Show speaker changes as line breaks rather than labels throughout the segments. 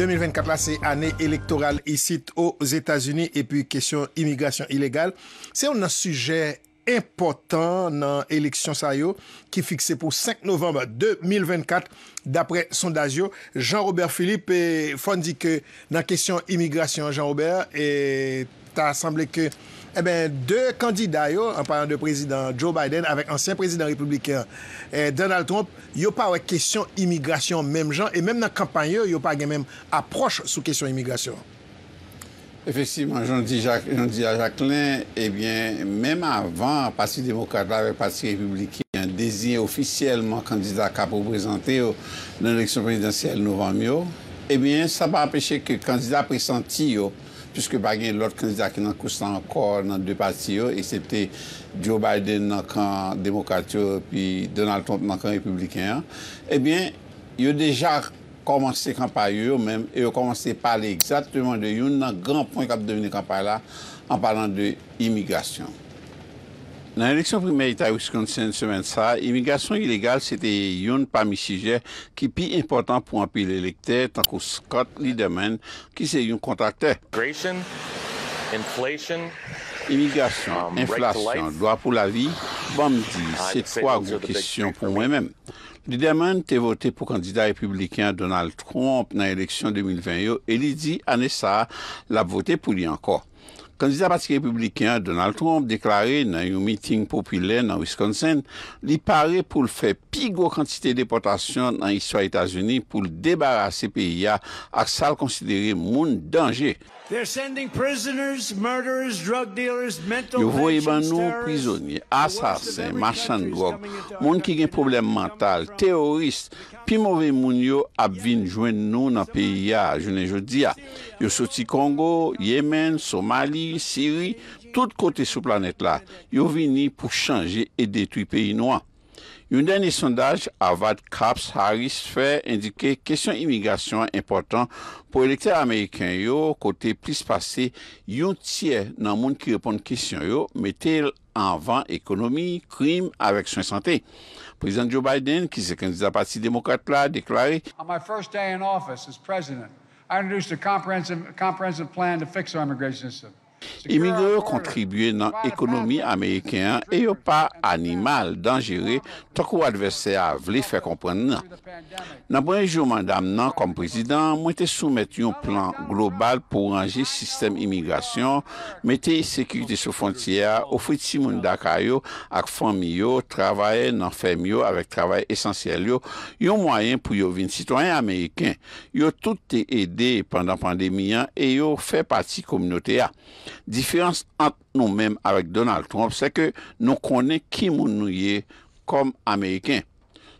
2024 la se ane elektoral i sit o Zetazuni epi kesyon imigrasyon ilegal. Se yon nan suje important nan eleksyon sa yo ki fikse pou 5 novemba 2024 dapre sondasyon Jean-Robert Philippe eh, fon di ke nan kesyon imigrasyon Jean-Robert e eh, ta samble ke E ben, de kandida yo, en parlant de prezident Joe Biden, avèk ansyen prezident republikan eh, Donald Trump, yo pa wèk kesyon imigrasyon mèm jan, e mèm nan kampanyo, yo pa gen mèm aproche sou kesyon imigrasyon.
Efektsivman, joun di a Jacqueline, e eh bèm, mèm avan, Parti Demokrata ve Parti Republikan, yon dezye ofisyelman kandida ka pou prezante yo nan lèksyon prezidentiyel novem yo, e bèm, sa pa apèche ke kandida prezanti yo Piske bagen lòt kanzidat ki nan kousan ankor nan dwe pati yo, esepte Joe Biden nan kan demokrat yo, pi Donald Trump nan kan republikan, ebyen, eh yo deja komanse kampay yo men, yo komanse pale exaktouman de yon nan gran ponk ap devine kampay la, an palan de imigrasyon. Nan eleksyon primer ita Wisconsin semen sa, imigrasyon ilegal se te yon pami sije ki pi important pou anpi l'elekter tan ko Scott Liederman ki se yon kontakter. Imigrasyon, um, inflasyon, doa pou la vi, bom di, ah, se to akou kisyon pou mwen men. Liederman te vote pou kandida republikan Donald Trump nan eleksyon 2021 e li di ane sa la vote pou li anko. Kandida batik republikan Donald Trump deklare nan yon miting popule nan Wisconsin li pare pou l fè pi gwo kantite deportasyon nan iswa Etasuni pou l debarase peya ak sal konsidere moun danje.
Yo voye ban nou
prizonye, asasen, machan drog, moun ki gen problem mental, teorist, pi mouve moun yo ap vin jwen nou na peyi ya, jounen jodi ya. Yo soti Kongo, Yemen, Somali, Siri, tout kote sou planet la, yo vini pou chanje e detui peyi nou an. Yon deni sondaj avad Caps Harris fè indike kèsyon imigasyon impotant pou elektè Ameriken yo kote plis pase yon tsyè nan moun ki repon kèsyon yo metèl anvan ekonomi, krim avèk swen santè. Prezident Joe Biden, ki se kèndize apati demokrate la, deklarè.
On my first day in office as president, I introduced a comprehensive plan to fix our immigration system. Immigre yo
kontribuye nan ekonomi ameikeyan e yo pa animal dangere tok ou adverse a vle fe kompren nan. Non. Nan bonye jo mandam nan kom prezident, non, mwen te soumet yon plan global pou ranger sistem imigrasyon, mwen te yi sekikite sou fontiya, ofwit si moun dak a yo ak fon mi yo, travaye nan fem yo avek travaye esansyel yo, yon mwayen pou yo vin sitwanyan ameikeyan. Yo tout te ede pandan pandemiyan e yo fe pati komyote a. Diférense ant nou menm avèk Donald Trump se ke nou konen ki moun nou ye kom Amerikèn.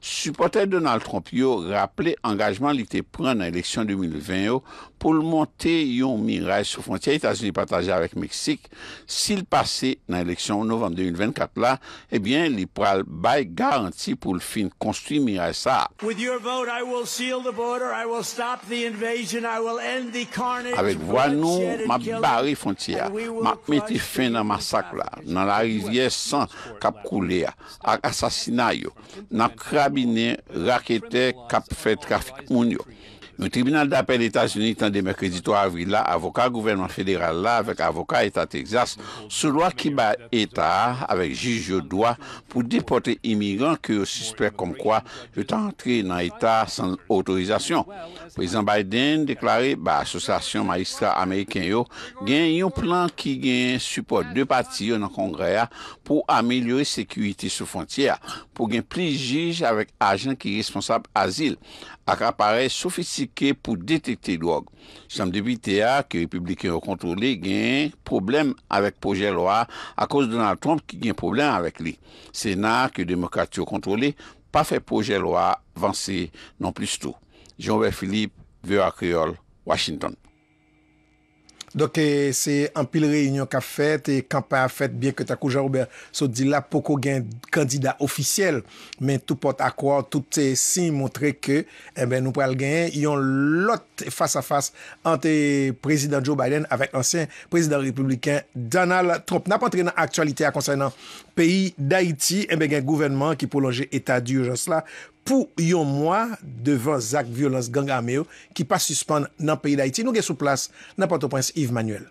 Supotè Donald Trump yo rapple engajman li te pren nan eleksyon 2020 yo pou l montè yon miraj sou fontye. Etas yon li pataje avèk Meksik. Sil pase nan eleksyon novem 2024 la, ebyen eh li pral bay garanti pou l fin konstu miraj sa.
With your vote I will seal the border I will stop the invasion I will end the carnage Avèk voan nou ma bari fontye ma meti fen
nan masak la nan la rivye san kap koulea ak asasina yo nan krab kabine rakete kapifet grafik moun yo. Mwen tribunal d'apel Etats-Unis tan demè kredito avri la, avoka gouvernement federal la, vek avoka Etat-Texas, sou lwa ki ba Etat, avek juj yo doa, pou depote imigran ki yo suspèk kom kwa yo tan rentre nan Etat san otorizasyon. Prezen Biden deklare, ba asosasyon maestra Ameriken yo, gen yon plan ki gen support de pati yo nan kongreya pou ameliori sekuiti sou fontyè, pou gen pli juj avek ajen ki responsab asil. ak apare soufistike pou detekte idwog. Samdebite a ke republikan yo kontrole gen problem avek pojè lo a akos Donald Trump ki gen problem avek li. Sena ke demokrat yo kontrole pa fe pojè lo a vansi non plis tou. Jean-Beth Philippe, VOA Creole, Washington.
Dok eh, se anpil reynyon ka fet, e kampan a fet, byen ke takou Jean-Roubert sou di la poko gen kandida ofisyel, men tout pot akwa, tout se eh, sin montre ke, eh nou pral gen, yon lot fasa-fasa ante prezident Joe Biden avek ansyen prezident republikan Donald Trump. Napan tre nan aktualite a konsen nan peyi d'Haiti, enbe gen gouvenman ki pou longe etat diyo jons la, pou yon mwa devan zak violans gangameyo ki pa suspande nan peyi d'Haiti. Nou gen sou plas nan patoprense Yves Manuel.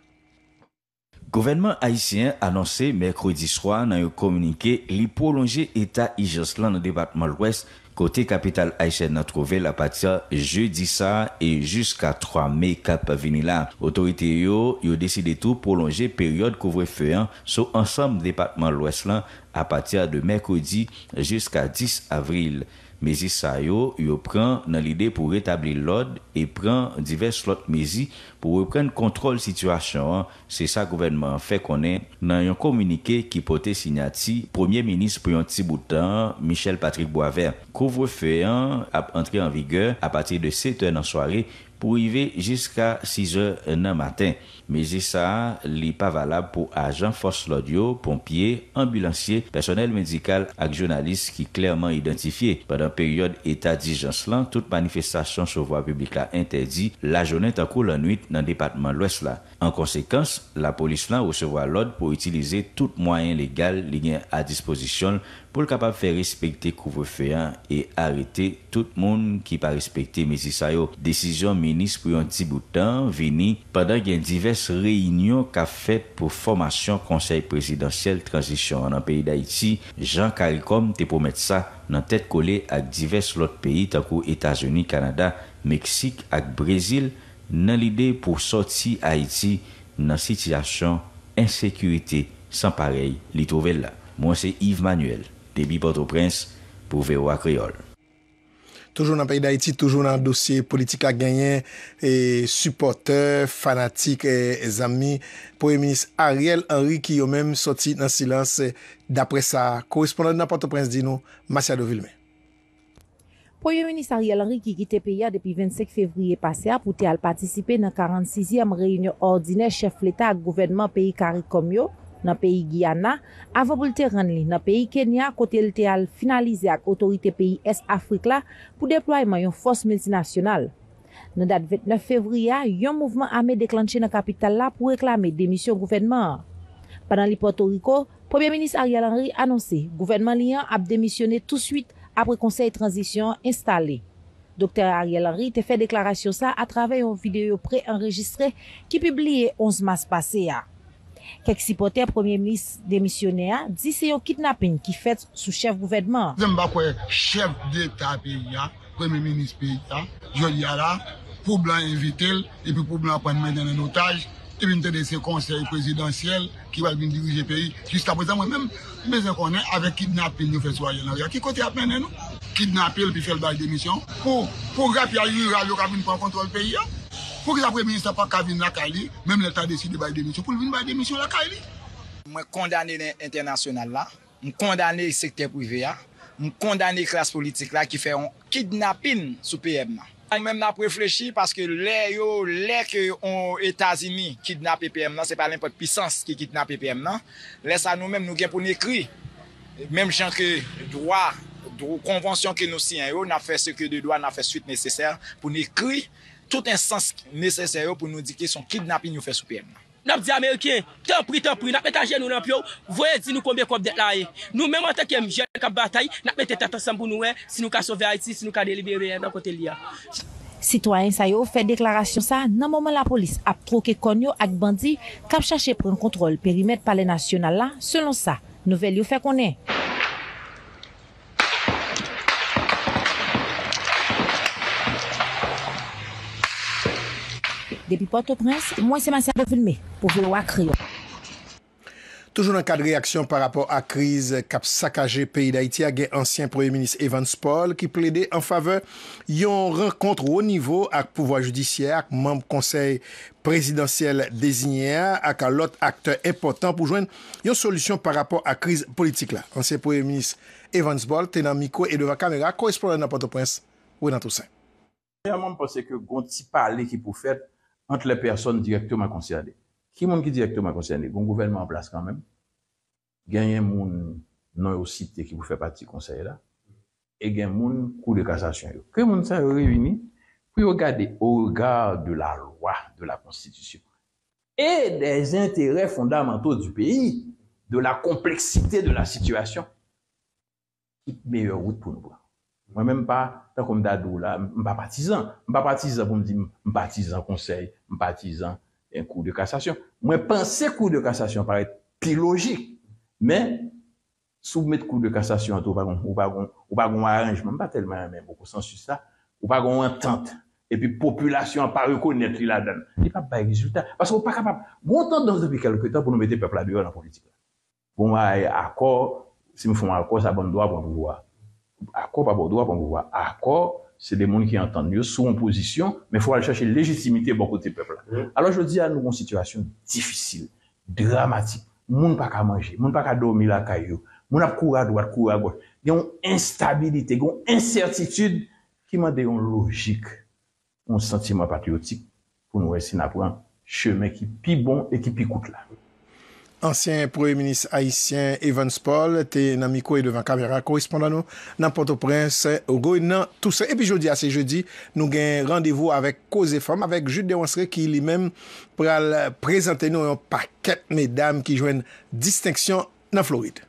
Gouvernement Haitien annonse merkredi swa nan yon komunike li prolonger eta i joslan nan departement lwes kote kapital Haitien nan trove la patia jeudi sa e jusqu'a 3 mei kap avini la. Otorite yon yon deside tou prolonger peryode kouvre feyan sou ansam departement lwes lan a patia de merkredi jusqu'a 10 avril. Mezi Sayo yo pran nan lide pou retabli lode e pran diverse lote mezi pou yo pren kontrol situasyon an. Se sa gouvenman fe konen nan yon komunike ki pote signati Premier Ministre pou yon ti boutan Michel Patrick Boisvert. Kouvre feyan ap entre an vigor apati de 7 an an soarey pou ive jiska 6 eur nan maten. Me jisa li pa valab pou ajan fos lodyo, pompye, ambulansye, personel medikal ak jounalist ki klerman identifiye. Pendan peryode etat di janslan, tout manifestasyon sou voa publika interdi, la jounen takou lanuit nan departman lwes la. En konsekans, la polis lan osevo a lod pou itilize tout mwayen legal li gen a dispozisyon pou l kapap fe respekte kouvre feyan e arete tout moun ki pa respekte mezi sayo. Desisyon menis pou yon tiboutan veni padan gen divers reynyon ka fet pou formasyon konsey presidansyel transisyon nan peyi da iti. Jean Calicom te pou met sa nan tet kole ak divers lot peyi tankou Etasouni, Kanada, Meksik ak Brezil. nan lide pou soti Haïti nan sityasyon ensekurite san parey li trovel la. Mwen se Yves Manuel, debi Port-au-Prince, pou verwa Kriol.
Toujoun nan paye d'Haïti, toujoun nan dosye politik a genyen, supporter, fanatik, zami, pou eminis Ariel Henry ki yo menm soti nan silans dapre sa korrespondant nan Port-au-Prince di nou, Masiado Vilmey.
Poyen menis Ariel Henry ki gite peya depi 25 fevriye pase ap pou te al patisipe nan 46e reynyo ordine chef leta ak gouvenman peyi Karikomyo nan peyi Guyana ava pou lte ran li nan peyi Kenya kote lte al finalize ak otorite peyi Es Afrik la pou deployman yon fos multinasyonal. Nan dat 29 fevriya, yon mouvman ame deklanche na kapital la pou reklame demisyon gouvenman. Panan li po ato riko, Poyen menis Ariel Henry anonsi gouvenman li an ap demisyone tout suite apre konsey transition installé. Dr. Ariel Ri te fè deklarasyon sa a travè yon videyo pre-enregistré ki publie 11 mas pase ya. Kek si potè, Premier Ministre demisyonè ya, di se yon kidnapping ki fèt sou chev gouvernement. Zem bakwe
chev deta peyi ya, Premier Ministre peyi ta, jodi ya la, pou blan evite l, epi pou blan pon men dene notaj, Te bin te de se konser presidansyel ki wak bin diruje peyi. Jista pou zan mwen men, mwen se konen avek kidnapin nou feswa yon. Ya ki kote ap menen nou? Kidnapil pi fèl baje demisyon. Po, po grap yon yon radyo kabin pon kontrol peyi. Po ki zan pou yon minister pa kabin lakay li, menm lèta desi di baje demisyon pou lvin baje demisyon lakay li. Mwen kondane lè international la, mwen kondane lè sekte privé ya, mwen kondane lè klas politik la ki fè yon kidnapin sou peyèm nan. An mèm nan preflechi paske lè yo, lè ke yon Etazini kidnap EPM nan, se pa lè mpote pisans ki kidnap EPM nan, lè sa nou mèm nou gen pou n'ekri, mèm chanke drwa, drwa konvansyon ki nou siyan yo, nan fe seke de drwa, nan fe suite neseser pou n'ekri, tout en sens neseser yo pou nou dike son kidnapi nou fe sou EPM nan. N ap di Ameriken, tenpri, tenpri, n ap meta jen
nou n ap yo, voye di nou konbe kop dek la e. Nou mèman tenke m jen kap batay, n ap meta tetan san pou nou e, si nou ka sove a iti, si nou ka delibere e nan kote li ya.
Citoyen sayo, fè deklarasyon sa, nan momen la polis ap troke konyo ak bandi, kap chache pren kontrol perimet pale nasyonal la, selon sa, nou vel yo fè konen. Depi Port-au-Prince, mwen seman serbe filmé pou velo a kriyo.
Toujoun an ka de reaksyon par rapport a kriz kap sakajé peyi da iti agen ansyen proye minis Evans Paul ki ple de an fave yon renkontre ou nivou ak pouvoi judisyè ak mamb konsey prezidansyèl dezinyè ak a lot akte important pou jwen yon solusyon par rapport a kriz politik la. Ansyen proye minis Evans Paul, tenan miko e deva kamera, kou esplode nan Port-au-Prince ou nan tout sen.
Jè an moun pense ke gonti pale ki pou fèt. ant le person direktouman konserde. Ki moun ki direktouman konserde, bon gouvenman en plas kanmem, genyen moun nou yo site ki pou fè pati konserde la, e genyen moun kou de kasasyon yo. Ki moun sa yo revini, pou yo gade yo regard de la loa, de la konstitusyon, e de zintere fondamental du peyi, de la kompleksite de la sitwasyon, ki meyo yo wout pou nou brou. Mwen menm pa, tan kon m dadou la, m pa patizan. M pa patizan pou m di m patizan konsey, m patizan en kou de kastasyon. Mwen panse kou de kastasyon pare etre pli logik. Men, sou m met kou de kastasyon an tou w pa gon, w pa gon, w pa gon a rangeman. M pa telman menm, w ko sensu sa. W pa gon w entente. E pi populasyon pari kon netli la den. Di pa pa ek disuta. Pas kon w pa kapap. Mwen tante dan zopi kelkwete, pou nou mette pepladuwa nan politika. Mwen bon, a akor, si m foun akor, sa bon doa, bon doa. Akor pa boudwa pou mouwa akor, se de moun ki yon tan nyo, sou en posisyon, men fwo al chache lejitimite bon kote pep la. Alo je di a nou kon situasyon difisil, dramatik, moun pa ka manje, moun pa ka do mila kayo, moun ap kouwa dwa, kouwa gwoj, gen yon instabilite, gen yon incertitude, ki man de yon logik, yon sentima patriotik pou nou esin apou an cheme ki pi bon e ki pi koute la. Ansyen
pro-eminist haisyen Evans Paul te nanmiko e devan kamera korispondan nou nan Port-au-Prince ou Goy nan tout se. Epi jodi a se jodi nou gen randevou avek Kozefam avek Jude de Wansere ki li men pral prezante nou yon paket medam ki jwen
disteksyon nan Floride.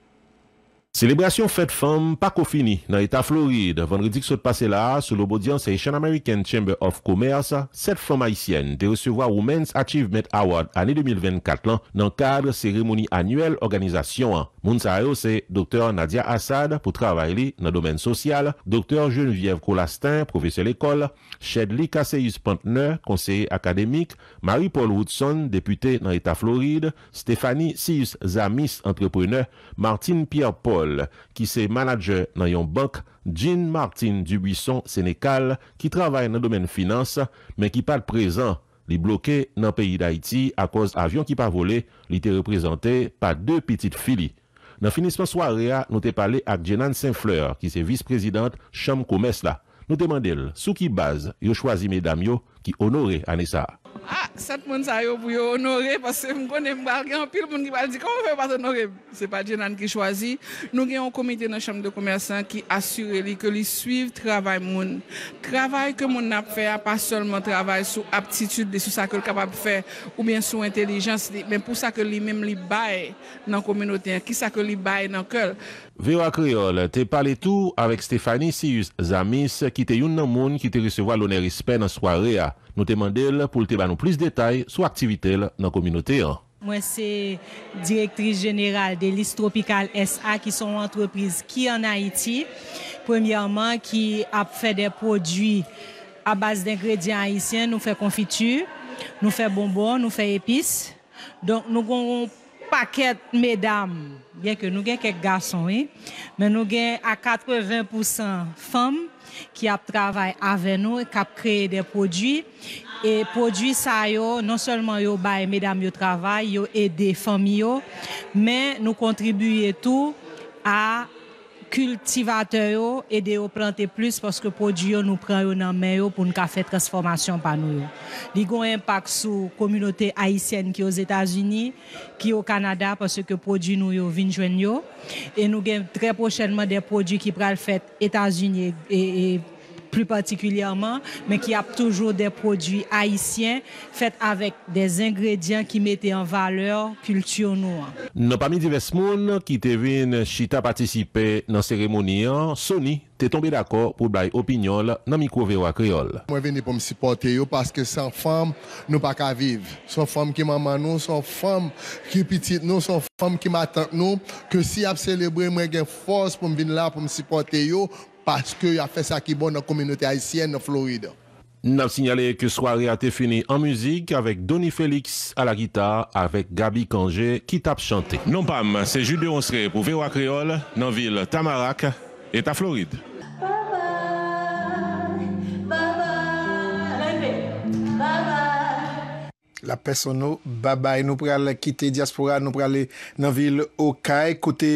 Selebrasyon Fête Femme Pakofini nan Eta Floride, vendredik sou te pase la sou l'obodyansation American Chamber of Commerce, set Femme Haitienne te resevwa Women's Achievement Award ane 2024 lan nan kadre seremoni anuel organizasyon an. Mounz Ayo se Dr. Nadia Assad pou travay li nan domen sosyal, Dr. Geneviève Colastin, professeur l'école, Chedli Kaseyus-Panteneur, konseye akademik, Marie-Paul Woodson, depute nan Eta Floride, Stéphanie Sius-Zamis, entreprener, Martine Pierre-Paul. Ki se manager nan yon bank Jean Martin Dubuisson Sénécal ki travay nan domen finance men ki pad prezant li bloke nan peyi d'Haïti a koz avyon ki pa vole li te reprezentè pa de pitit fili. Nan finisman soare a nou te pale ak Jenan Saint-Fleur ki se vice-prezident Chamko Mesla nou te mandel sou ki baz yo chwazi medam yo ki onore Anessa.
Ah, cette monde ça yo pour honorer parce que je connais pas grand pile monde qui va dire comment faire pas honorer. C'est pas Dieu qui choisit. Nous avons un comité dans la chambre de commerçant qui assure que que lui suivent travail mon Travail que mon a fait pas seulement travail sur aptitude sur ça que le capable faire ou bien sur intelligence mais pour ça que lui même lui baille dans la communauté qui ça que lui baille dans cœur.
Véra Creole, t'es parlé tout avec Stéphanie Sius Zamis, qui était une moun qui te recevoir l'honneur respect dans la soirée. Nous te demandons pour te donner plus de détails sur l'activité dans la communauté.
Moi, c'est directrice générale de l'IS Tropical SA, qui sont entreprise qui en Haïti, premièrement, qui a fait des produits à base d'ingrédients haïtiens. Nous fait confiture, nous fait bonbons, nous fait épices. Donc, nous paquet mesdames, bien que nous avons quelques garçons, hein, mais nous avons à 80% femmes qui travaillent avec nous, et qui créé des produits. Et produits, ça, yo, non seulement yo bay mesdames yo travail, yo aide les familles, mais nous contribuons tout à cultivateurs et de au planter plus parce que produit nous prennent dans main pour nous faire transformation par nous. Ils un impact sur communauté haïtienne qui aux États-Unis, qui au Canada parce que produit nous viennent joindre et nous avons très prochainement des produits qui le fait États-Unis et, et, plus particulièrement, mais qui a toujours des produits haïtiens faits avec des ingrédients qui mettaient en valeur culture noire.
Non, parmi divers monde qui te viennent chita participer dans cérémonie, Sony t'es tombé d'accord pour bailler opinion dans le micro VOA créole.
Moi venu pour me supporter parce que sans femme nous pas qu'à vivre. Sans femme qui maman nous, sans femme qui petite nous, sans femme qui m'attend nous que si a célébrer moi j'ai force pour venir là pour me supporter parce qu'il a fait ça qui est bon dans la communauté haïtienne en Floride.
Nous avons signalé que soirée a été finie en musique avec Donny Félix à la guitare, avec Gabi Kangé qui tape chanter. Non, Pam, c'est Jude de pour à Créole dans la ville Tamarac et à Floride.
La person nou, babay, nou pral kite diaspora, nou pral nan vil Okay, kote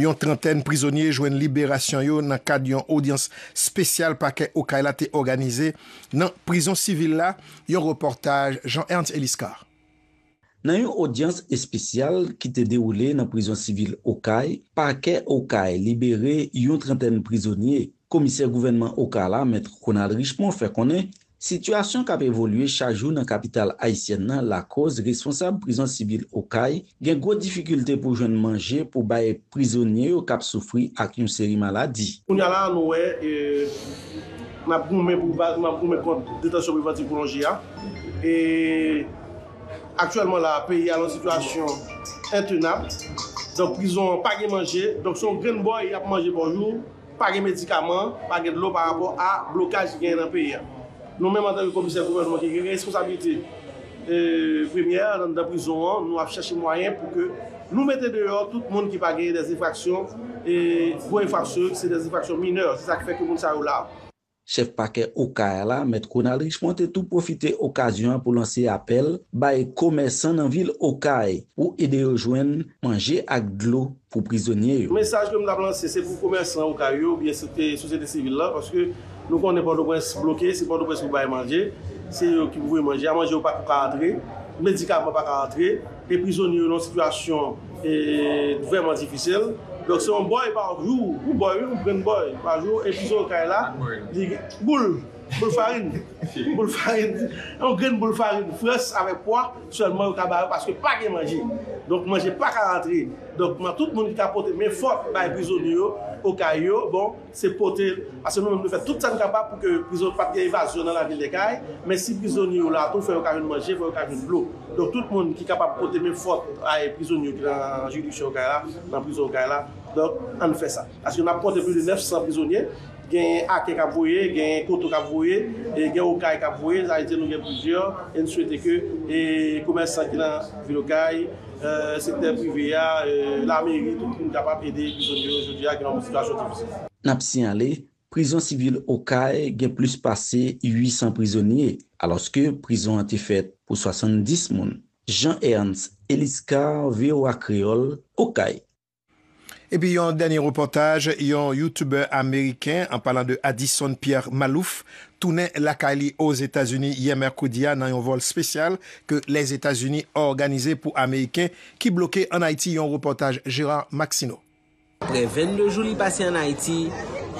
yon trenten prizonye jwen liberasyon yo nan kad yon audyans spesyal pa ke Okay la te organizye nan prizon sivil la, yon reportaj Jean-Ernst Eliscar.
Nan yon audyans spesyal ki te deoule nan prizon sivil Okay, pa ke Okay libere yon trenten prizonye, komiser gouvenman Okay la, met konal richmon, fe konen... Sityasyon kap evolye chajou nan kapital Haitien nan la koz responsable prison Sibyl Okai gen gwo difficulte pou jwen manje pou baye prizonye ou kap soufri ak yon seri maladi.
Koun yala an oue, e, nap koume kont detasyon privati kou lonje ya. E aktuellement la peyi alan sityasyon entenab, donk prizon page manje, donk son gen boy ap manje bonjou, page medikaman, page dlo par rapport a blokaj gen yon peyi ya. Nou menmantan yo komisyen kouvernman ki gen responsabilite. Euh, Premier, nan da prizon an, nou ap chache mwayen pou ke nou mette deror tout moun ki pa genye des infaksyon. E pou infaksyon, se des infaksyon mineur, se sa ki fèk yon moun sa ou la.
Chef pa ke Okae la, Mèd Kounal Rich, ponte tou profite okasyon pou lansye apel baye komersan nan vil Okae ou ide yo jwen manje ak dlo pou prizonye yo.
Mènsaj ke moun ap lansye se pou komersan Okae yo, bie se te soujete se vil la, paske... Nou kon ne pa do pen se bloke, se pa do pen se pou baye manje, se yo ki pou baye manje, a manje yo pa pou ka adre, medikap pa pa ka adre, e prizonye yo nan situasyon e vreman difisil, lòk se yon boy parjou, ou boy ou pren boy parjou, e prizon ka e la, li goul. Boul farine, boul farine, an gen boul farine, fles avèk pwa, sèl mè yon kabare, paske pa gen manje. Donk manje pa karatri. Donk mè tout moun ki ka pote mè fote baye prizoniyo, okay yo, bon, se pote, asen mè mè fè, tout sèm kaba pou ke prizon pati evasyon nan la vil de Kaye, mè si prizoniyo la ton fè okay yon manje, fè okay yon blou. Donk tout moun ki kaba pote mè fote aye prizoniyo ki nan jiri chè okay la, nan prizon okay la, donk an fè sa. Asen mè pote mè fote mè fote aye prizoniyo ki Genye ake kap vwe, genye koto kap vwe, genye okay kap vwe, zayte nou gen pwizyon, en sou ete ke, e koumen sa ki lan vil okay, e, sekte privye ya, e, la meri tout pou nou kap ap ede pwizyonye yo jodi ya genon mousi plajotibse.
N ap sin ale, prizon sivil okay gen plus pase 800 prizonye, aloske prizon an te
fet pou 70 moun. Jean-Ernst Eliska ve wakriol okay. Et puis, il y a un dernier reportage, il y a un YouTuber américain, en parlant de Addison Pierre Malouf, tournait la aux États-Unis hier mercredi dans un vol spécial que les États-Unis ont organisé pour Américains qui bloquaient en Haïti. Il y a un reportage Gérard Maxino. Après 22 jours passés en Haïti,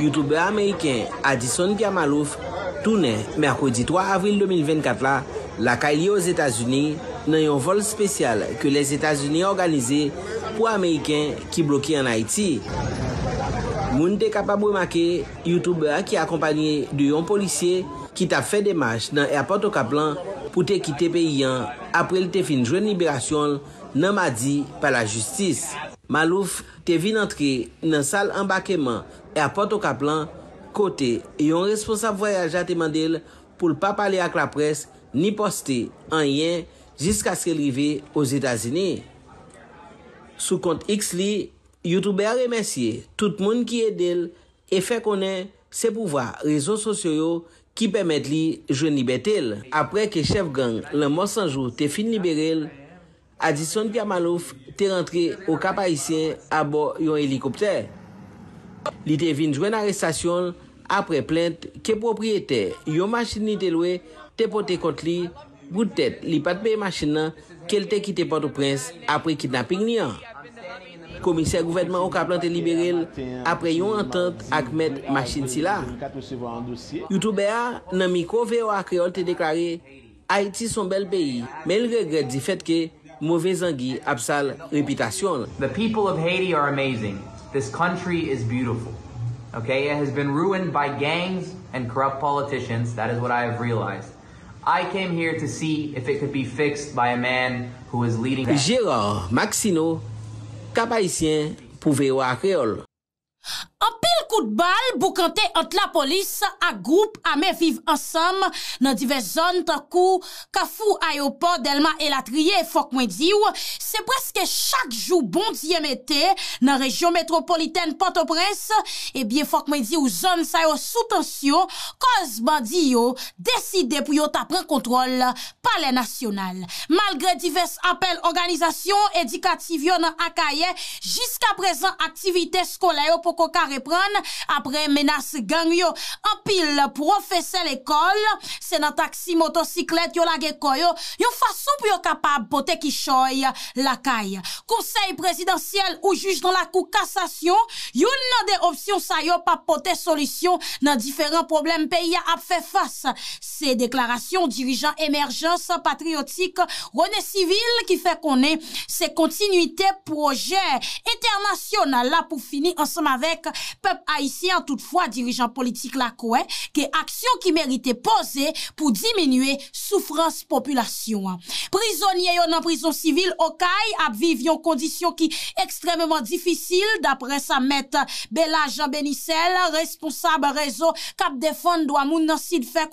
YouTuber américain
Addison Pierre Malouf tournait mercredi 3 avril 2024 là, la aux États-Unis dans un vol spécial que les États-Unis ont organisé pou Amerikèn ki bloki an Haiti. Moun te kapab wimake, YouTube a ki akompanye di yon polisye ki ta fè demache nan Air Porto Kaplan pou te kite pe yon apre li te finjwen liberasyon nan madi pa la justis. Malouf te vin antre nan sal ambakeman Air Porto Kaplan kote yon responsab voyajat te mandel pou l pa pale ak la pres ni poste an yon jiska se leve os Etasini. Sou kont X li, yotoube a remersye tout moun ki edel e fe konen se pouva rezon sosyo yo ki pemet li jwen libetel. Apre ke chef gang le monsanjou te fin liberel, Adison Gamalouf te rentre ou kapayisyen abo yon helikopter. Li te vin jwen arestasyon apre plente ke propriyete yon machini te loue te pote kont li. Boutet li pat beye machin nan Kel te kite pat ou prens apre kidnaping ni an Komiser gouvedman ou ka plante liberil Apre yon entente ak met machin si la Youtou beya nan mikro veyo akreol te deklare Haiti son bel peyi Men regred di fet ke Mouvez an gi apsal reputasyon The
people of Haiti are amazing This country is beautiful It has been ruined by gangs And corrupt politicians That is what I have realized I came here to see if it could be fixed by a man who was leading...
Jérôme Maxineau, kapaïsien pouvé ou akéol.
An pil kout bal, bou kante ant la polis, a groupe ame viv ansam, nan dive zon takou, ka fou ayopan delman elatriye, fok mwen diyo, se preske chak jou bon diyemete, nan rejyon metropoliten patopres, e bie fok mwen diyo zon sa yo soutansyon, koz bandi yo, deside pou yo tapren kontrol pale nasyonal. Malgre dive apel organizasyon, edikativ yo nan akaye, jiska prezen aktivite skolay yo pou koko kare, prendre après menace gang yo. en pile professeur l'école c'est taxi taxi motocyclette yo la geko yo façon pou yo capable pote ki choy caille conseil présidentiel ou juge dans la cour cassation yo nan des options sa yo pa pote solution dans différents problèmes pays a fait face. Ces déclarations dirigeants émergents patriotiques, René Civil qu'on qu'on est c'est continuité projet international là pour finir ensemble avec. Peuple haïtien, toutefois, dirigeant politique la quoi, que action qui méritait poser pour diminuer souffrance population. Prisonniers en prison civile au caï a vécu en condition qui extrêmement difficile d'après sa maître Bella Jean Benissel, responsable réseau Cap Défendre doit moun nan sid fait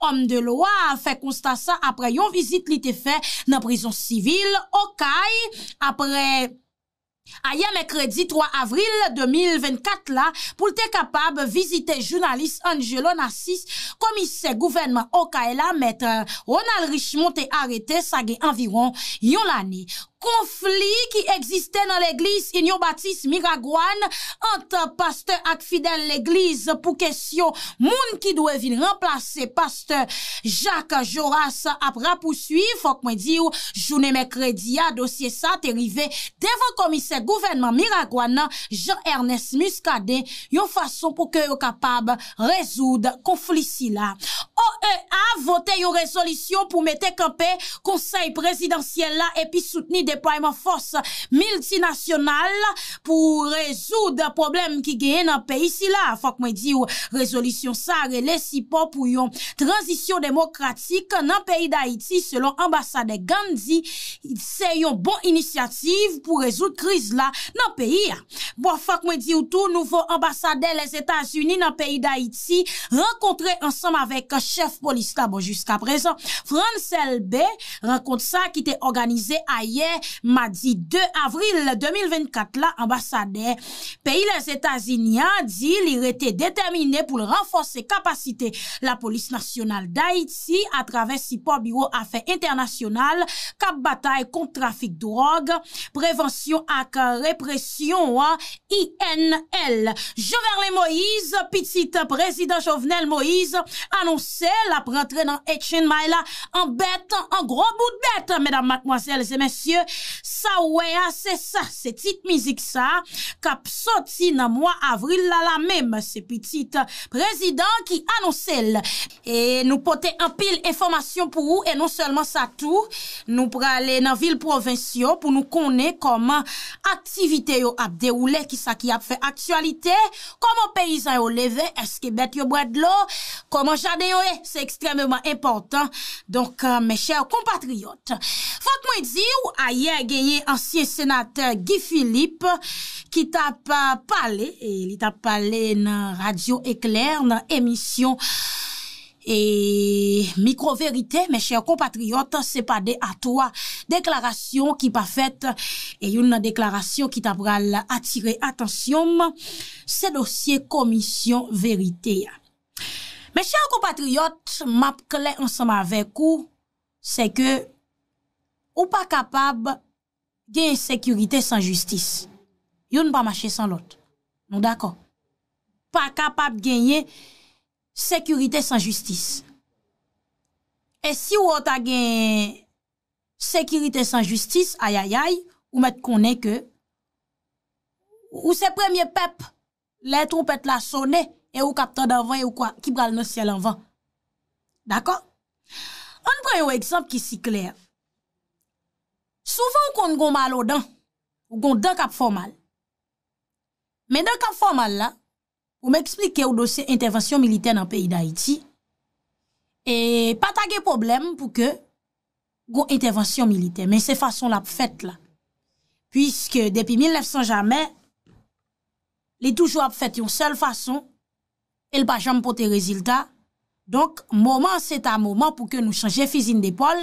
homme de loi a fait constat ça après une visite li te fait dans prison civile au caille après Aya me kredi 3 avril 2024 la, pou te kapab vizite jounalist Angelo Nassis, komise gouvenman Okae la met euh, Ronald Richemont te arete sage environ yon ane. conflit qui existait dans l'église Union Baptiste Miragouane entre pasteur ak fidèle l'église pour question moun qui doit venir remplacer pasteur Jacques Joras après poursuivre faut que moi dire journée mercredi à dossier ça t'est arrivé devant commissaire gouvernement Miragouane Jean-Ernest Muscadet une façon pour que capable résoudre conflit si là OEA voté une résolution pour mettre campé conseil présidentiel là et puis soutenir Prima Force Multinasyonal pou rezoud problem ki genye nan peyi si la. Fak mwen di ou rezolisyon sa rele si pa pou yon transisyon demokratik nan peyi da Iti selon ambasade Gandhi se yon bon inisyative pou rezoud kriz la nan peyi. Fak mwen di ou tou nouvo ambasade les Etats-Unis nan peyi da Iti, renkontre ansam avek chef polista bojuska prezon. Fran Selbe renkontre sa ki te organize aye mardi 2 avril 2024 la ambassadeur pays les États-Unis a dit il était déterminé pour renforcer capacité la police nationale d'Haïti à travers support bureau affaires internationales cap bataille contre trafic drogue prévention à répression INL hein, Joverle Moïse petit président Jovenel Moïse annoncé la rentrée dans Etchen Maila en bête en gros bout de bête mesdames mademoiselles et messieurs Sa weya, se sa, se tit mizik sa Kap soti nan mwa avril la la mem Se pitit prezident ki anonsel E nou pote apil informasyon pou ou E non selman sa tou Nou prale nan vil provensyon Pou nou kone koman aktivite yo ap deroule Ki sa ki ap fe aktualite Koman peyizan yo leve Eske bet yo bredlo Koman jade yo e Se ekstrememan important Donk me chèr kompatriyot Fok mwen di ou ay Yer genye ansye senat Gifilip ki tap euh, pale e li tap pale nan radio ekler nan emisyon e mikro verite meche kompatriyot sepade atwa deklarasyon ki pa fet e yon deklarasyon ki tap pral atire atasyon se dosye komisyon verite meche kompatriyot map kle ansama vekou se ke ou pas capable gagner sécurité sans justice. ne pas marcher sans l'autre. Non d'accord. Pas capable de gagner sécurité sans justice. Et si ou ta gagné sécurité sans justice, aïe aïe aïe, ou mettre connaît que ou ces premier peuples, les trompettes la sonnent et vous capteur d'avant et ou quoi qui prennent le ciel en vent. D'accord? On prend un exemple qui est si clair. Souvan ou kon goun mal ou dan, ou goun dè kap formal. Men dè kap formal la, ou mè eksplike ou dosè intervensyon milite nan peyi d'Haïti, e patage problem pou ke goun intervensyon milite. Men se fason la pou fèt la. Piske depi 1900 jamè, li toujou ap fèt yon sel fason, el pa jam pou te rezilta. Donk, mouman se ta mouman pou ke nou chanje fizin de pol,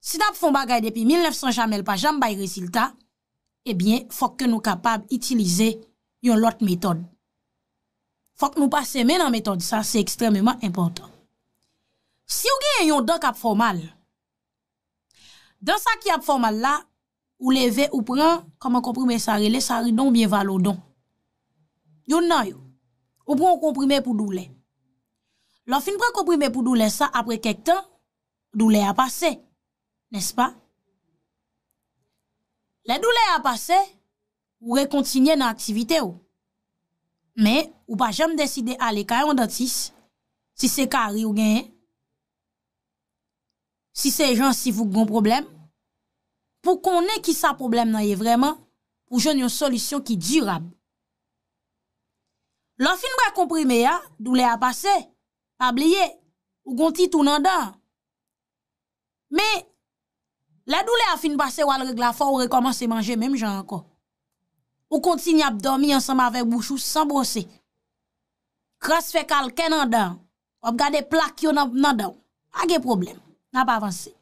Si dap fon bagay depi 1900 jamel pa jam bay resilta, ebyen, eh fok ke nou kapab itilize yon lot metod. Fok nou pase men an metod sa, se ekstrememan impotant. Si ou gen yon do kap formal, dan sa ki ap formal la, ou leve ou pren koman komprime sarile saridon bye valodon. Yon nan yo, ou pren komprime pou doule. La fin pren komprime pou doule sa apre kek tan, doule apase. Nes pa? Le dou le apase, ou re kontinye nan aktivite ou. Men, ou pa jem deside ale kaya yon datis, si se kari ou genye. Si se jansi vouk gon problem, pou konen ki sa problem nan ye vreman, pou jen yon solisyon ki dirab. Lan fin wè komprime ya, dou le apase, ap liye, ou gonti tou nan dan. Men, La doule a fin pase ou al regla fa, ou re komanse manje menm jan anko. Ou konti ni ap domi ansam avek bouchou san brose. Kras fe kal ken an dan, wap gade plak yo nan dan. Age problem, nan pa avanse.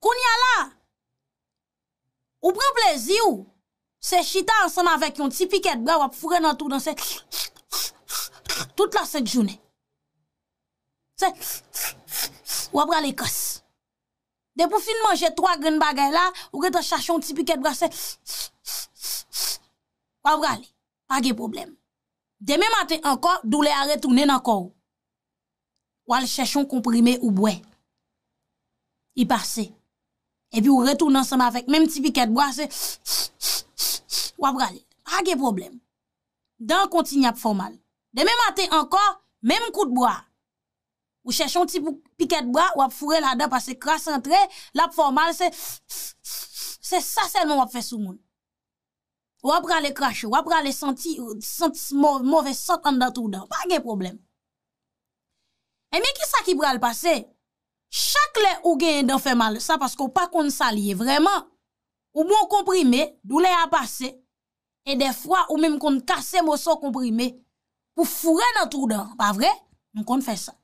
Koun ya la, ou pren plezi ou, se chita ansam avek yon tipiket bra, wap fure nan tou dan se, tout la se jounen. Se, wap gade kase. De que fin manger trois grandes bagay là, ou que un petit piquet de brasse. Pas pas de problème. Demain matin encore, doule à retourner encore. Ou al un comprimé ou bois. Il passe. Et puis ou retourne ensemble avec même petit piquet de brasse. Pas pas de problème. Dans continue à faire mal. Demain matin encore, même coup de bois. Ou cherchons un petit piquet de bras, ou à fourrer là-dedans parce que crasse entrée, la formale, c'est, c'est ça seulement qu'on fait sous monde. Ou après les cracher, ou après aller sentir, sentir mauvais sort dans tout dedans. Pas de problème. Et mais qui ça qui le passer? Chaque lè ou gagne d'en fait mal, ça parce qu'on pas qu'on s'allie vraiment. Ou bon comprimé, douleur à passer. Et des fois, ou même qu'on casse morceau comprimé pour fourrer dans tout dedans. Pas vrai? On fait ça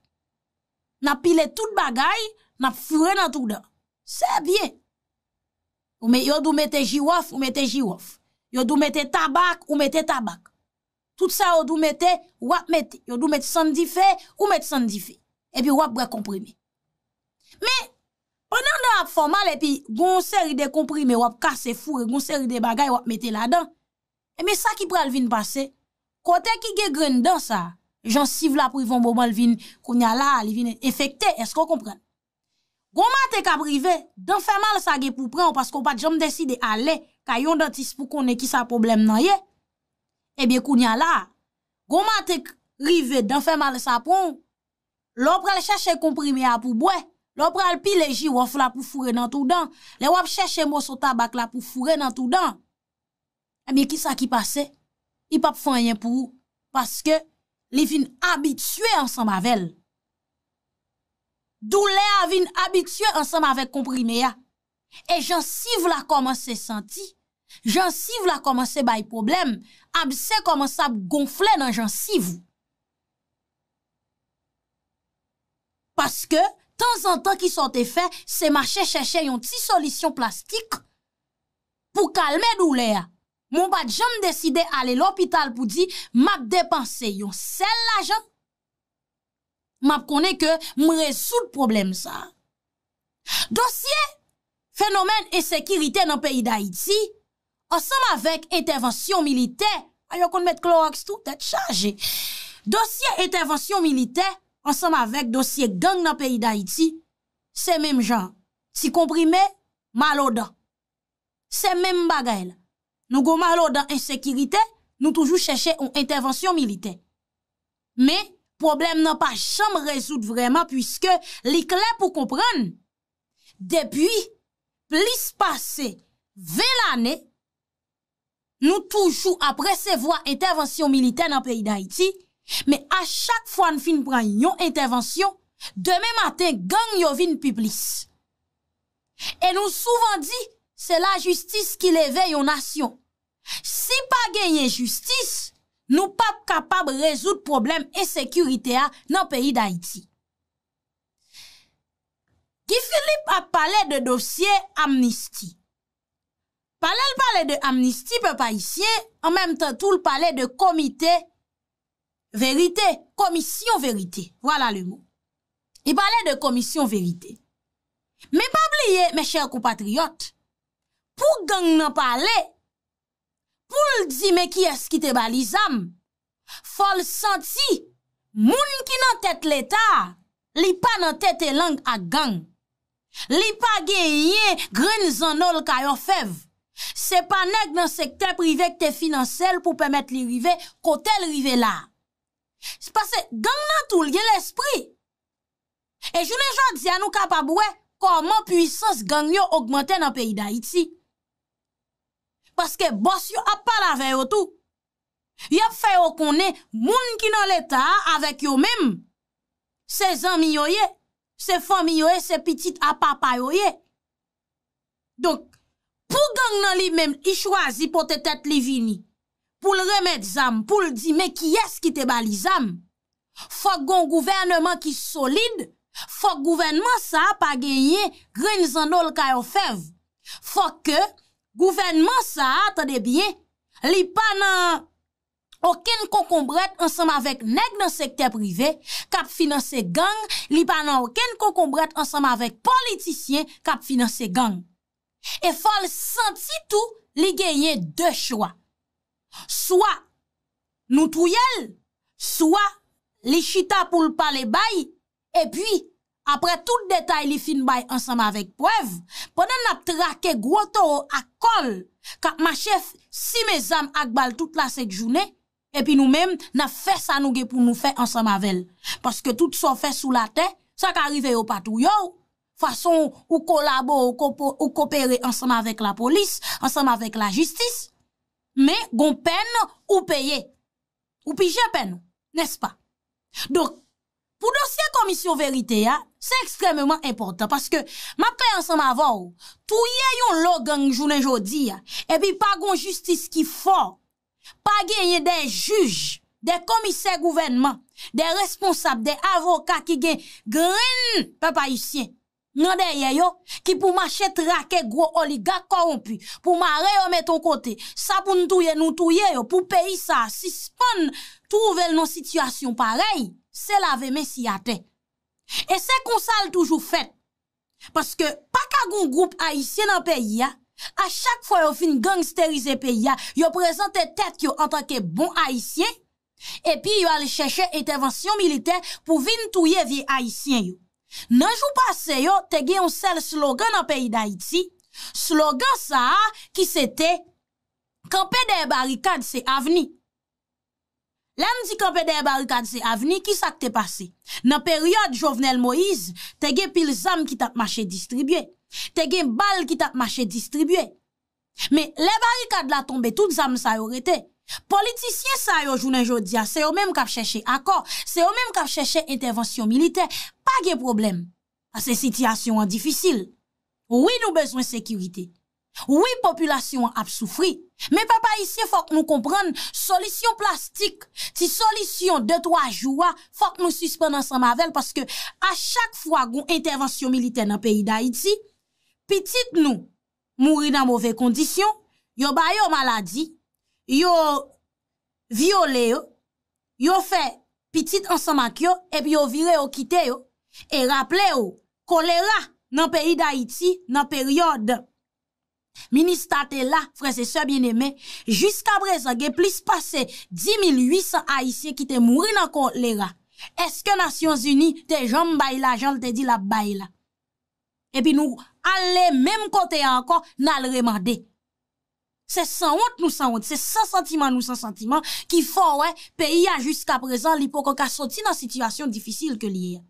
n'a pile tout bagay, n'a fure dans tout dan. C'est bien. Ou me yo dou mette girof ou mette girof Yo dou mette tabac, ou mette tabac. Tout ça, yo dou mette, wap mette. Yo dou mette sandifé, ou mette sandifé. Et puis wap bre comprimé. Mais, pendant de ap formal, et puis gon série de comprimé, wap kasse fou gon série de bagay, wap mette la dan. Et mais ça qui pral vin passe, kote ki ge gren dans ça... J'en là pour privon moment vin kounya la, li vin infecté, est-ce qu'on comprend? Goma t'es ka privé, d'en fait mal sa ge pou pran parce qu'on pas jamais décidé aller ka yon dentiste pour ait qui sa problème nan ye. Eh bien kounya la, goma te rivé d'en fait mal sa pon. L'on pral chercher comprimé à pour boire. L'on pral pile jirof la pour fourrer dans tout dan. Le cherche chercher mosso tabac la pour fourrer dans tout dan. Eh bien qui sa qui passe? Il pas rien pour parce que li vin abitue ansan mavel. Dou le a vin abitue ansan mavel komprime ya. E jan siv la koman se senti, jan siv la koman se bay problem, ap se koman sa gonfle nan jan siv. Paske, tan zan tan ki sante fe, se mache chache yon ti solisyon plastik pou kalme nou le a. mou bat jom deside ale l'hopital pou di, map depanse yon sel la jom. Map kone ke mou resout problem sa. Dosye fenomen e sekirite nan peyi da iti, ansam avek intervensyon milite, ayon kon met klorak stu, det chaje. Dosye intervensyon milite, ansam avek dosye gang nan peyi da iti, se menm jan. Si komprime, malo dan. Se menm bagay la. Nou goma lò dan ensekiritè, nou toujou chèche ou intervensyon milite. Me, problem nan pa chanm rezout vreman, pwiske li klen pou kompran. Depi, plis pase vel anè, nou toujou apre se vwa intervensyon milite nan peyi d'Haïti, me a chak fwa n fin pran yon intervensyon, deme maten gang yon vin piplis. E nou souvan di, se la justice ki leve yon asyon. Si pa genye justis, nou pa kapab rezout problem e sekurite a nan peyi d'Haïti. Ki Filip a pale de dosye amnisti. Pale l pale de amnisti pe pa isye, an menm tan tou l pale de komite verite, komisyon verite. Wala le mou. I pale de komisyon verite. Me pa bliye, me chèr koupatriot, pou gang nan pale... Foul di me ki eski te balizam. Foul santi, moun ki nan tete leta, li pa nan tete lang ak gang. Li pa genye gren zanol kayo fev. Se pa neg nan sekte privek te finansel pou pemet li rive kote lrive la. Se pase, gang nan tou li gen l'espri. E jounen jan di anou kapabwe, koman puissance gang yo augmente nan peyi da iti. Paske bos yo ap pa la veyo tou. Yap feyo konen moun ki nan l'Etat avèk yo mèm. Se zan mi yo ye, se fò mi yo ye, se pitit ap apay yo ye. Donk, pou gang nan li mèm i chwazi potet et li vini. Poul remèd zam, pou l di me ki yes ki te bali zam. Fòk gon gouvernman ki solid, fòk gouvernman sa ap a genye gren zan nol ka yo fev. Fòk ke, Gouvenman sa a, tade bie, li pa nan oken koukoumbret ansam avèk neg nan sekte privè, kap finanse gang, li pa nan oken koukoumbret ansam avèk politisyen, kap finanse gang. E fol senti tou li genye de chwa. Soa, nou tou yel, soa, li chita pou l'pale bay, e pi... après tout détail li fin bay ensemble avec preuve pendant n'a traqué gros taux à col quand ma chef si mes âmes ak toute la cette journée et puis nous-mêmes n'a fait ça nous pour nous faire ensemble avec parce que tout sont fait sous la terre ça arrive au patrouilleur... façon ou collaborer ou coopérer ensemble avec la police ensemble avec la justice mais on peine ou payer ou pigé peine n'est-ce pas donc pour dossier commission vérité, hein, c'est extrêmement important parce que ma paix ensemble avant, tout yon gang journée jodi, et puis pas gon justice qui fort, pas gagner des juges, des commissaires gouvernement, des responsables, des avocats qui gagnent green papa haïtien. Non derrière yo, qui pour marcher traquer gros oligarque corrompu, pour marrer de met ton côté, ça pour nous touyer, nous touyer yo, pour payer ça, suspend, trouver nos situations pareilles, c'est la messi à E se konsal toujou fet, paske pa ka goun groupe Haitien nan peyi ya, a chak fwa yo fin gangsterize peyi ya, yo prezante tet ki yo antake bon Haitien, epi yo al chèche etevansyon militer pou vin touye vi Haitien yo. Nanjou pasè yo, te gen yon sel slogan nan peyi d'Haiti, slogan sa ki se te, kampè de barikade se avni. L'handicap des barricades c'est avenir qui ça t'est passé. Dans période Jovenel Moïse, t'es gain pile zam qui t'a marché distribué. T'es gain balle qui t'a marché distribué. Mais les barricades là tombé toutes armes ça aurait été. Politiciens ça yo aujourd'hui, c'est eux même qui cherché accord, c'est eux même qui cherché intervention militaire, pas de problème. À ces situations difficile. Oui, nous besoin sécurité. Oui, population a souffri. Mais papa ici, faut que nous comprenions, solution plastique, si solution de trois jours, faut que nous suspendons ensemble parce que à chaque fois qu'on intervention militaire dans le pays d'Haïti, petite nous, mourir dans mauvaises conditions, yo ba yo maladie, yo violé yo, yo fait petite ensemble avec et puis yo viré quitté et rappelé choléra dans le pays d'Haïti, dans période Ministère là, frère et sœurs bien-aimés, jusqu'à présent, il y a plus passé 10 800 Haïtiens qui te mouru dans choléra. Est-ce que Nations Unies te jambes bail l'argent, te dit la bail là? Et puis nous, allons même côté encore, nous remander. C'est sans honte nous sans honte, c'est sans sentiment nous sans sentiment qui faut ouais, pays a jusqu'à présent l'hypococa sorti dans situation difficile que l'hier.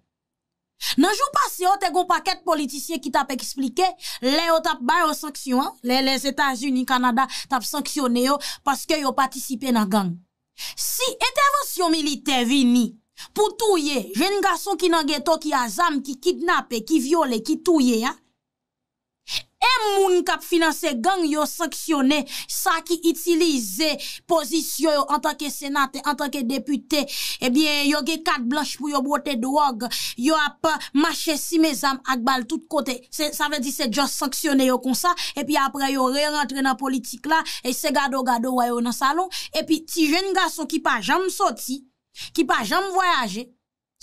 Nan jou passé, on te gon paquet politiciens qui t'a expliqué, hein. les on t'a sanctions, les États-Unis, Canada t'as sanctionné parce que yo participé la gang. Si intervention militaire vini pour touyer jeune garçon qui nan ghetto qui a zam qui kidnappé, qui violé, qui touye, hein, et eh, moun kap gang yo sanctionné ça qui utilisait position en tant que sénateur en tant que député eh bien yo eu quatre blanches pour yo la drogue yo a marché si mes âmes ak bal tout côté ça veut dire c'est juste sanctionné yo comme ça et puis après yo sont rentrés dans politique là et c'est gado gado wa dans salon et puis ti jeune garçon qui pas jamais sorti qui pas jamais voyager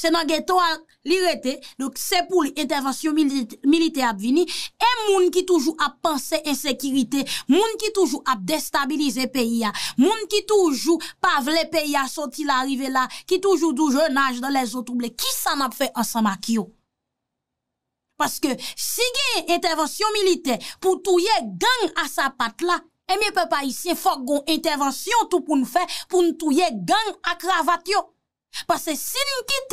c'est donc c'est pour l'intervention militaire à venir et moun qui toujours a pensé insécurité moun qui toujours a déstabilisé pays à moun qui toujours pas vle pays à sortir l'arrivée là qui toujours du dans les eaux troublées qui s'en a fait ensemble à eux parce que si une intervention militaire pour touiller gang à sa patte là et peut pas ici faut une intervention tout pour nous faire pour nous touiller gang à cravate parce que si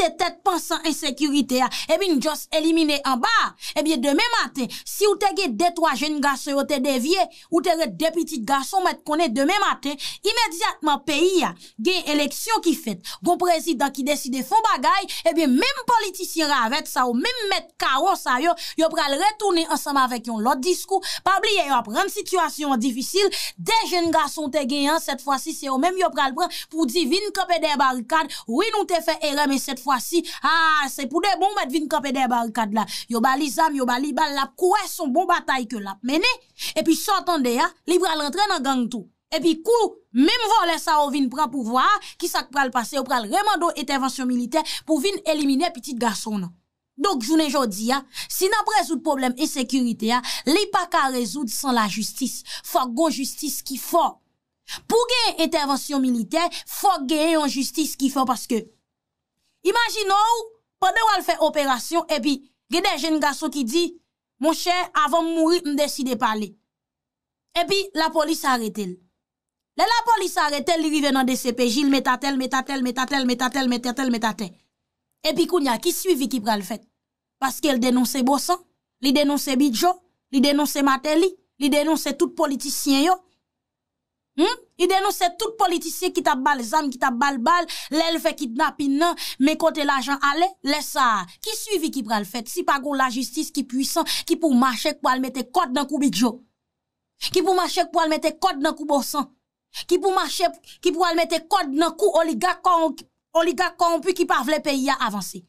nous quittons tête pensant insécurité, et eh bien nous juste éliminé en bas, et eh bien demain matin, si vous avez deux trois jeunes garçons, qui êtes dévié, ou vous deux petits garçons, qu'on est demain matin, immédiatement pays, a une élection qui fait, un président qui décide de bagaille, et eh bien même politicien avec ça, ou même mettre chaos ça, yo, yo pral retourner ensemble avec un autre discours, pas oublier, vont prendre situation difficile, des jeunes garçons, t'es gagné, cette fois-ci, c'est eux même yo pral prendre pour divine camper des barricades, oui, nous te fait erreur, mais cette fois-ci, ah, c'est pour des bons mettre vin camper des barricades là. Yo bali zam, yo bali bal, la quoi son bon bataille que l'a mené. Et puis, sortant de ya, libre à l'entrée dans gang tout. Et puis, coup, même voler ça ou vin prend pouvoir, qui ça pral passer, ou pral remando intervention militaire pour vin éliminer petit garçon non. Donc, journée dis, hein, si n'a pas résoudre problème insécurité, hein, li pas qu'à résoudre sans la justice. Faut une justice qui fort. Pour gagner intervention militaire, faut gagner en justice qui fait parce que, imaginons, pendant qu'elle fait opération, et puis, il y a des jeunes garçons qui disent, mon cher, avant de mourir, je décide de parler. Et puis, la police arrête la police arrête elle, arrive dans le CPJ, il met à tel, met à tel, met à tel, met à tel, met à tel, met à Et puis, il qui suivi qui prend le fait? Parce qu'elle dénonce Bossan, elle dénonce Bidjo, il dénonce Mateli, elle dénonce tout politicien yo, Hmm? Il dénonce tout politicien qui t'a les zam, qui t'a bal bal, qui non, mais côté l'argent, allez, laisse ça. Qui suivi qui prend le fait? Si pas la justice qui puissant, qui pour marcher pour le mettre code dans coup bijou. Qui pour marcher pour le mettre code dans coup bossan. Qui pour marcher, qui pour le mettre code dans le coup oligarque puis qui parle le pays à avancer.